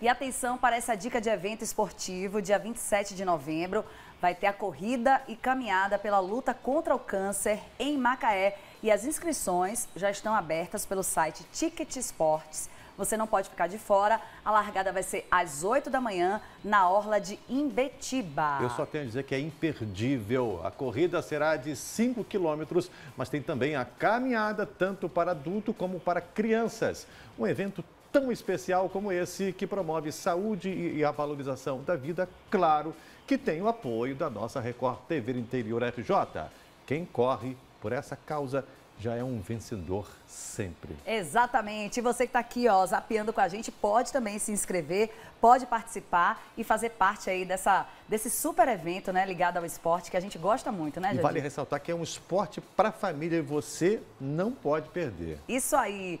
E atenção para essa dica de evento esportivo, dia 27 de novembro, vai ter a corrida e caminhada pela luta contra o câncer em Macaé e as inscrições já estão abertas pelo site Ticket Esportes. Você não pode ficar de fora. A largada vai ser às 8 da manhã na orla de Imbetiba. Eu só tenho a dizer que é imperdível. A corrida será de 5 quilômetros, mas tem também a caminhada tanto para adulto como para crianças. Um evento tão especial como esse, que promove saúde e a valorização da vida, claro, que tem o apoio da nossa Record TV Interior RJ. Quem corre por essa causa já é um vencedor sempre. Exatamente. E você que está aqui, ó, zapeando com a gente, pode também se inscrever, pode participar e fazer parte aí dessa, desse super evento, né, ligado ao esporte, que a gente gosta muito, né, Jadir? vale ressaltar que é um esporte para família e você não pode perder. Isso aí.